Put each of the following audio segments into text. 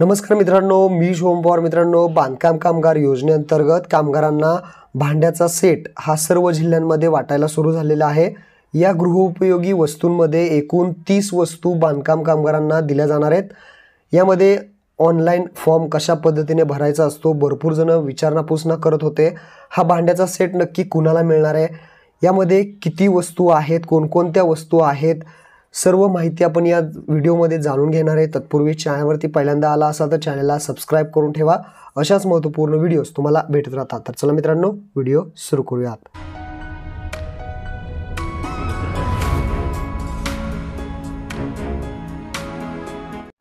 नमस्कार मित्रांनो मी शोमवार मित्रांनो बांधकाम कामगार योजनेअंतर्गत कामगारांना भांड्याचा सेट हा सर्व जिल्ह्यांमध्ये वाटायला सुरू झालेला आहे या गृहोपयोगी वस्तूंमध्ये एकूण तीस वस्तू बांधकाम कामगारांना दिल्या जाणार आहेत यामध्ये ऑनलाईन फॉर्म कशा पद्धतीने भरायचा असतो भरपूर जणं विचारणापूसना करत होते हा भांड्याचा सेट नक्की कुणाला मिळणार आहे यामध्ये किती वस्तू आहेत कोणकोणत्या वस्तू आहेत सर्व माहिती आपण या व्हिडिओमध्ये जाणून घेणार आहे तत्पूर्वी चॅनलवरती पहिल्यांदा आला असा तर चॅनलला सबस्क्राईब करून ठेवा अशाच महत्त्वपूर्ण व्हिडिओज तुम्हाला भेटत राहतात तर चला मित्रांनो व्हिडिओ सुरू करूयात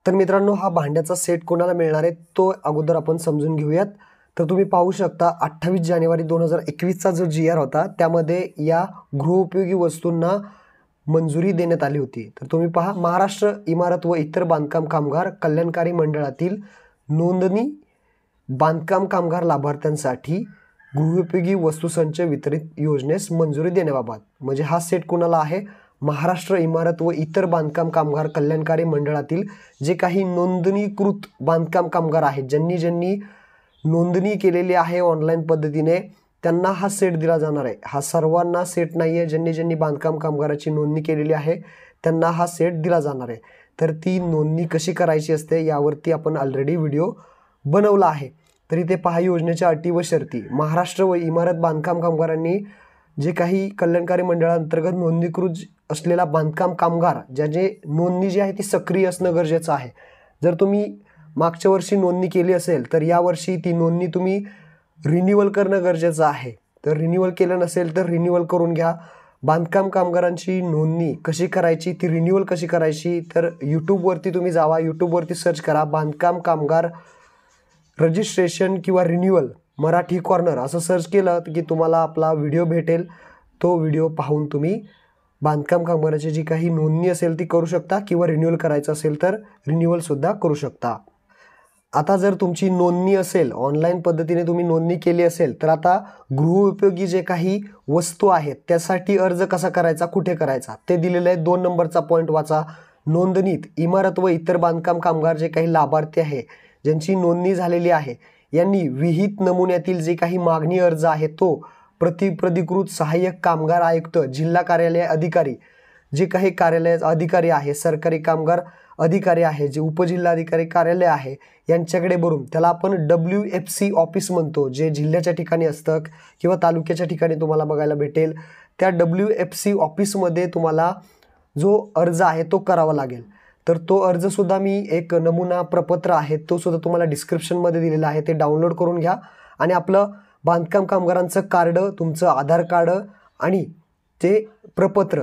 तर मित्रांनो हा भांड्याचा सेट कोणाला मिळणार आहे तो अगोदर आपण समजून घेऊयात तर तुम्ही पाहू शकता अठ्ठावीस जानेवारी दोन हजार एकवीसचा जो जी आर होता त्यामध्ये या गृहोपयोगी वस्तूंना मंजुरी देण्यात आली होती तर तुम्ही पहा महाराष्ट्र इमारत व इतर बांधकाम कामगार कल्याणकारी मंडळातील नोंदणी बांधकाम कामगार लाभार्थ्यांसाठी गृहोपयोगी वस्तूसंच वितरित योजनेस मंजुरी देण्याबाबत म्हणजे हा सेट कोणाला आहे महाराष्ट्र इमारत व इतर बांधकाम कामगार कल्याणकारी मंडळातील जे काही नोंदणीकृत बांधकाम कामगार आहेत ज्यांनी ज्यांनी नोंदणी केलेली आहे ऑनलाईन पद्धतीने त्यांना हा सेट दिला जाणार आहे हा सर्वांना सेट नाही आहे ज्यांनी ज्यांनी बांधकाम कामगाराची नोंदणी केलेली आहे त्यांना हा सेट दिला जाणार आहे तर ती नोंदणी कशी करायची असते यावरती आपण ऑलरेडी व्हिडिओ बनवला आहे तरी ते पहा योजनेच्या अटी व शर्ती महाराष्ट्र व इमारत बांधकाम कामगारांनी जे काही कल्याणकारी मंडळाअंतर्गत नोंदणीकृत असलेला बांधकाम कामगार ज्याचे नोंदणी जी आहे ती सक्रिय असणं गरजेचं आहे जर तुम्ही मागच्या वर्षी नोंदणी केली असेल तर यावर्षी ती नोंदणी तुम्ही रिन्युअल करणं गरजेचं आहे तर रिन्यूअल केलं नसेल तर रिन्यूअल करून घ्या बांधकाम कामगारांची नोंदणी कशी करायची ती रिन्यूअल कशी करायची तर यूट्यूबवरती तुम्ही जावा यूट्यूबवरती सर्च करा बांधकाम कामगार रजिस्ट्रेशन किंवा रिन्यूअल मराठी कॉर्नर असं सर्च केलं की तुम्हाला आपला व्हिडिओ भेटेल तो व्हिडिओ पाहून तुम्ही बांधकाम कामगाराची जी काही नोंदणी असेल ती करू शकता किंवा रिन्यूअल करायचं असेल तर रिन्यूअलसुद्धा करू शकता आता जर तुमची नोंदणी असेल ऑनलाईन पद्धतीने तुम्ही नोंदणी केली असेल तर आता गृहउपयोगी जे काही वस्तू आहेत त्यासाठी अर्ज कसा करायचा कुठे करायचा ते दिलेलं आहे दोन नंबरचा पॉईंट वाचा नोंदणीत इमारत व इतर बांधकाम कामगार जे काही लाभार्थी आहे ज्यांची नोंदणी झालेली आहे यांनी विहित नमुन्यातील जे काही मागणी अर्ज आहे तो प्रतिप्रधिकृत सहाय्यक कामगार आयुक्त जिल्हा कार्यालय अधिकारी जे काही कार्यालय अधिकारी आहे सरकारी कामगार अधिकारी आहे जे उपजिल्हाधिकारी कार्यालय आहे यांच्याकडे भरून त्याला आपण डब्ल्यू एफ सी ऑफिस म्हणतो जे जिल्ह्याच्या ठिकाणी असतं किंवा तालुक्याच्या ठिकाणी तुम्हाला बघायला भेटेल त्या डब्ल्यू एफ सी ऑफिसमध्ये तुम्हाला जो अर्ज आहे तो करावा लागेल तर तो अर्जसुद्धा मी एक नमुना प्रपत्र आहे तो सुद्धा तुम्हाला डिस्क्रिप्शनमध्ये दिलेला आहे ते डाउनलोड करून घ्या आणि आपलं बांधकाम कामगारांचं कार्ड तुमचं आधार कार्ड आणि ते प्रपत्र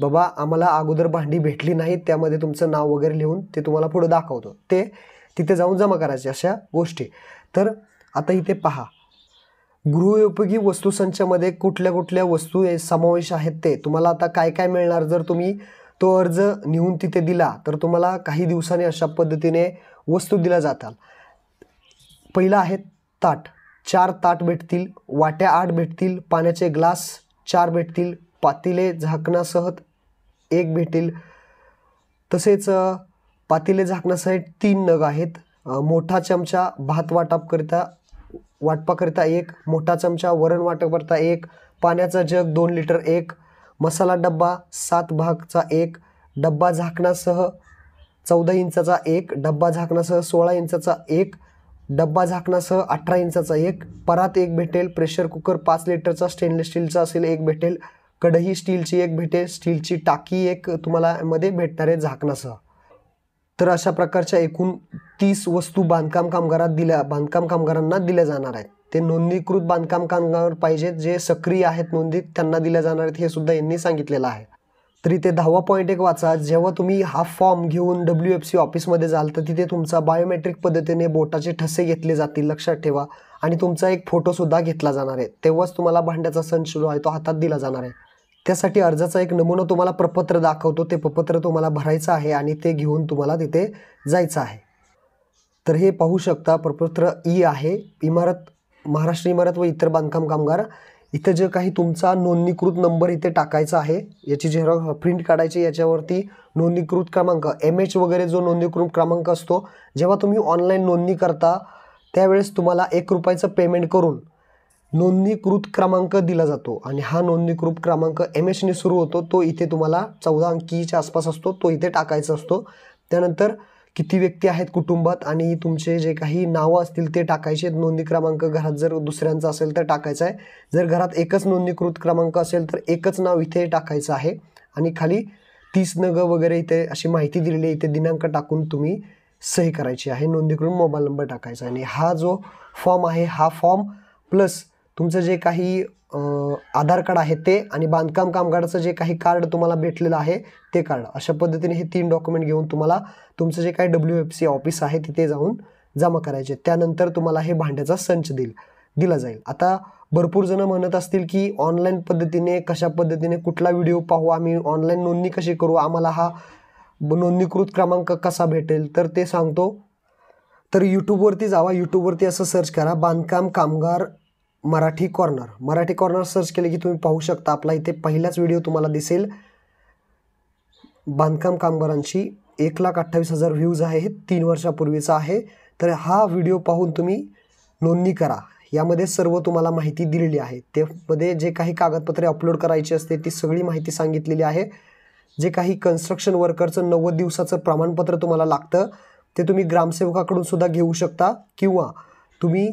बाबा आम्हाला अगोदर भांडी भेटली नाहीत त्यामध्ये तुमचं नाव वगैरे लिहून ते तुम्हाला पुढं दाखवतो ते तिथे जाऊन जमा करायचे अशा गोष्टी तर आता इथे पहा गृहोपयोगी वस्तूसंचामध्ये कुठल्या कुठल्या वस्तू समावेश आहेत ते तुम्हाला आता काय काय मिळणार जर तुम्ही तो अर्ज नेऊन तिथे दिला तर तुम्हाला काही दिवसांनी अशा पद्धतीने वस्तू दिल्या जातात पहिलं आहे ताट चार ताट भेटतील वाट्या आठ भेटतील पाण्याचे ग्लास चार भेटतील पातिले झाकणासह एक भेटेल तसेच पातिले झाकणासह तीन नग आहेत मोठा चमचा भात वाटपा वाटपाकरिता एक मोठा चमचा वरण वाटपकरता एक पाण्याचा जग दोन लिटर एक मसाला डब्बा सात भागचा एक डब्बा झाकणासह चौदा इंचाचा एक डब्बा झाकणासह सोळा इंचाचा एक डब्बा झाकणासह अठरा इंचाचा एक परात एक भेटेल प्रेशर कुकर पाच लिटरचा स्टेनलेस स्टीलचा असेल एक भेटेल कढई स्टीलची एक भेटे स्टीलची टाकी एक तुम्हाला मध्ये भेटणार आहे झाकणासह तर अशा प्रकारच्या एकूण तीस वस्तू बांधकाम कामगारात दिल्या बांधकाम कामगारांना दिल्या जाणार आहेत ते नोंदणीकृत बांधकाम कामगार पाहिजेत जे सक्रिय आहेत नोंदीत त्यांना दिल्या जाणार आहेत हे सुद्धा यांनी सांगितलेलं आहे तरी ते दहावा पॉईंट एक वाचा जेव्हा तुम्ही हा फॉर्म घेऊन डब्ल्यू एफ सी ऑफिसमध्ये जाल तर तिथे तुमचा बायोमेट्रिक पद्धतीने बोटाचे ठसे घेतले जातील लक्षात ठेवा आणि तुमचा एक फोटोसुद्धा घेतला जाणार आहे तेव्हाच तुम्हाला भांड्याचा सण सुरू आहे तो हातात दिला जाणार आहे त्यासाठी अर्जाचा एक नमुना तुम्हाला प्रपत्र दाखवतो ते प्रपत्र तुम्हाला भरायचं आहे आणि ते घेऊन तुम्हाला तिथे जायचं आहे तर हे पाहू शकता प्रपत्र ई आहे इमारत महाराष्ट्र इमारत व इतर बांधकाम कामगार इथं जे काही तुमचा नोंदणीकृत नंबर इथे टाकायचा आहे याची जे प्रिंट काढायची याच्यावरती नोंदणीकृत क्रमांक एम एच वगैरे जो नोंदणीकृत क्रमांक असतो जेव्हा तुम्ही ऑनलाईन नोंदणी करता त्यावेळेस तुम्हाला एक रुपयाचं पेमेंट करून नोंदणीकृत क्रमांक दिला जातो आणि हा नोंदणीकृत क्रमांक एम एचने सुरू होतो तो इथे तुम्हाला चौदा अंकीच्या आसपास असतो तो इथे टाकायचा असतो त्यानंतर किती व्यक्ती आहेत कुटुंबात आणि तुमचे जे काही नावं असतील ते टाकायचे नोंदणी क्रमांक घरात जर दुसऱ्यांचा असेल तर टाकायचा आहे जर घरात एकच नोंदणीकृत क्रमांक असेल तर एकच नाव इथे टाकायचं आहे आणि खाली तीस नग वगैरे इथे अशी माहिती दिलेली आहे इथे दिनांक टाकून तुम्ही सही करायची आहे नोंदणीकृत मोबाईल नंबर टाकायचा आणि हा जो फॉर्म आहे हा फॉर्म प्लस तुमचं जे काही आधार कार्ड आहे ते आणि बांधकाम कामगाराचं जे काही कार्ड तुम्हाला भेटलेलं आहे ते कार्ड अशा पद्धतीने हे तीन डॉक्युमेंट घेऊन तुम्हाला तुमचं जे काही डब्ल्यू एफ सी ऑफिस आहे तिथे जाऊन जमा करायचे त्यानंतर तुम्हाला हे भांड्याचा संच देईल दिला जाईल आता भरपूर जण म्हणत असतील की ऑनलाईन पद्धतीने कशा पद्धतीने कुठला व्हिडिओ पाहू आम्ही ऑनलाईन नोंदणी कशी करू आम्हाला हा नोंदणीकृत क्रमांक कसा भेटेल तर ते सांगतो तर यूट्यूबवरती जावा यूट्यूबवरती असं सर्च करा बांधकाम कामगार Marathi corner Marathi corner search केले की तुम्ही पाहू शकता आपला इथे पहिलाच व्हिडिओ तुम्हाला दिसेल बांधकाम कामगारांची एक लाख अठ्ठावीस हजार व्ह्यूज आहे हे तीन वर्षापूर्वीचा आहे तर हा व्हिडिओ पाहून तुम्ही नोंदणी करा यामध्ये सर्व तुम्हाला माहिती दिलेली आहे त्यामध्ये जे काही कागदपत्रे अपलोड करायची असते ती सगळी माहिती सांगितलेली आहे जे काही कन्स्ट्रक्शन वर्करचं नव्वद दिवसाचं प्रमाणपत्र तुम्हाला लागतं ते तुम्ही ग्रामसेवकाकडून सुद्धा घेऊ शकता किंवा तुम्ही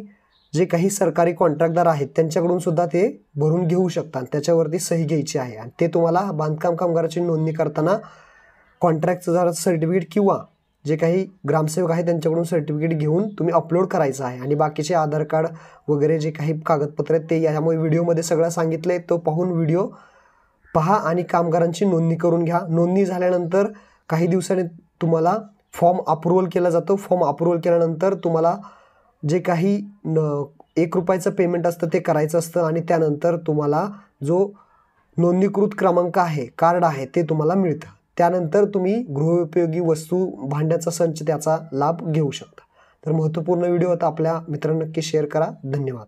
जे काही सरकारी कॉन्ट्रॅक्टदार आहेत त्यांच्याकडून सुद्धा ते भरून घेऊ शकतात त्याच्यावरती सही घ्यायची आहे आणि ते तुम्हाला बांधकाम कामगाराची नोंदणी करताना कॉन्ट्रॅक्टचं जर सर्टिफिकेट किंवा जे काही ग्रामसेवक आहे त्यांच्याकडून सर्टिफिकेट घेऊन तुम्ही अपलोड करायचं आहे आणि बाकीचे आधार कार्ड वगैरे जे काही कागदपत्र आहेत ते यामुळे व्हिडिओमध्ये सगळं सांगितलं आहे तो पाहून व्हिडिओ पहा आणि कामगारांची नोंदणी करून घ्या नोंदणी झाल्यानंतर काही दिवसांनी तुम्हाला फॉर्म अप्रुव्हल केला जातो फॉर्म अप्रुव्हल केल्यानंतर तुम्हाला जे काही न एक रुपयाचं पेमेंट असतं ते करायचं असतं आणि त्यानंतर तुम्हाला जो नोंदणीकृत क्रमांक आहे कार्ड आहे ते तुम्हाला मिळतं त्यानंतर तुम्ही गृहोपयोगी वस्तू भांड्याचा संच त्याचा लाभ घेऊ शकता तर महत्त्वपूर्ण व्हिडिओ आता आपल्या मित्रांना नक्की शेअर करा धन्यवाद